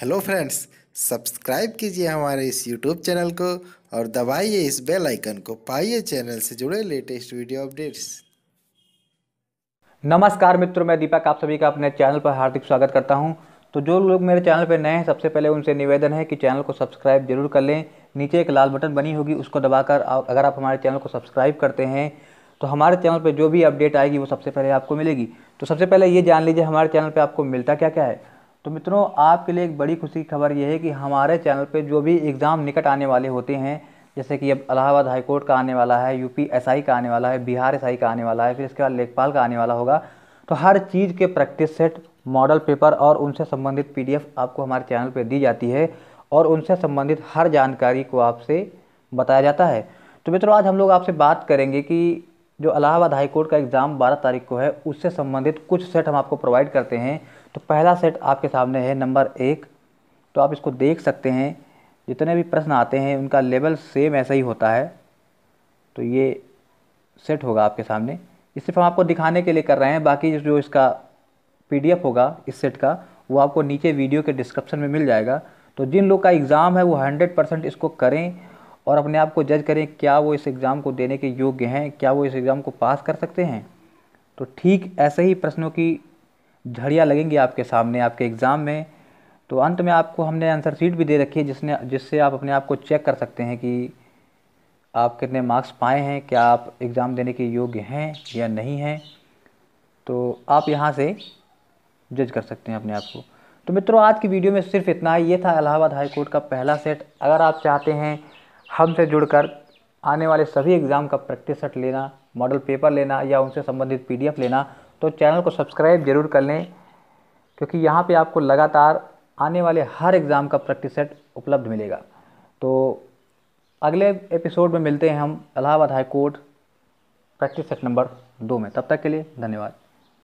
hello friends subscribe कीजिए हमारे इस यूट्यूब चैनल को और दबाइए इस बेल आइकन को पाइए चैनल से जुड़े लेटेस्ट वीडियो अपडेट्स नमस्कार मित्रों मैं दीपक आप सभी का अपने चैनल पर हार्दिक स्वागत करता हूं तो जो लोग मेरे चैनल पर नए हैं सबसे पहले उनसे निवेदन है कि चैनल को सब्सक्राइब जरूर कर लें नीचे एक लाल बटन बनी होगी उसको दबाकर अगर आप हमारे चैनल को सब्सक्राइब करते हैं तो हमारे चैनल पर जो भी अपडेट आएगी वो सबसे पहले आपको मिलेगी तो सबसे पहले ये जान लीजिए हमारे चैनल पर आपको मिलता क्या क्या है तो मित्रों आपके लिए एक बड़ी खुशी की खबर यह है कि हमारे चैनल पे जो भी एग्ज़ाम निकट आने वाले होते हैं जैसे कि अब इलाहाबाद हाईकोर्ट का आने वाला है यूपी आई का आने वाला है बिहार एसआई का आने वाला है फिर इसके बाद लेखपाल का आने वाला होगा तो हर चीज़ के प्रैक्टिस सेट मॉडल पेपर और उनसे संबंधित पी आपको हमारे चैनल पर दी जाती है और उनसे संबंधित हर जानकारी को आपसे बताया जाता है तो मित्रों आज हम लोग आपसे बात करेंगे कि जो इलाहाबाद हाईकोर्ट का एग्ज़ाम 12 तारीख को है उससे संबंधित कुछ सेट हम आपको प्रोवाइड करते हैं तो पहला सेट आपके सामने है नंबर एक तो आप इसको देख सकते हैं जितने भी प्रश्न आते हैं उनका लेवल सेम ऐसा ही होता है तो ये सेट होगा आपके सामने ये सिर्फ हम आपको दिखाने के लिए कर रहे हैं बाकी जो इसका पीडीएफ होगा इस सेट का वो आपको नीचे वीडियो के डिस्क्रिप्शन में मिल जाएगा तो जिन लोग का एग्ज़ाम है वो हंड्रेड परसेंट इसको करें और अपने आप को जज करें क्या वो इस एग्ज़ाम को देने के योग्य हैं क्या वो इस एग्ज़ाम को पास कर सकते हैं तो ठीक ऐसे ही प्रश्नों की झड़ियाँ लगेंगी आपके सामने आपके एग्ज़ाम में तो अंत में आपको हमने आंसर शीट भी दे रखी है जिसने जिससे आप अपने आप को चेक कर सकते हैं कि आप कितने मार्क्स पाए हैं क्या आप एग्ज़ाम देने के योग्य हैं या नहीं हैं तो आप यहाँ से जज कर सकते हैं अपने आप को तो मित्रों आज की वीडियो में सिर्फ इतना ही ये था इलाहाबाद हाई कोर्ट का पहला सेट अगर आप चाहते हैं हमसे जुड़कर आने वाले सभी एग्ज़ाम का प्रैक्टिस सेट लेना मॉडल पेपर लेना या उनसे संबंधित पीडीएफ लेना तो चैनल को सब्सक्राइब ज़रूर कर लें क्योंकि यहाँ पे आपको लगातार आने वाले हर एग्ज़ाम का प्रैक्टिस सेट उपलब्ध मिलेगा तो अगले एपिसोड में मिलते हैं हम Allahabad high court practice set number दो में तब तक के लिए धन्यवाद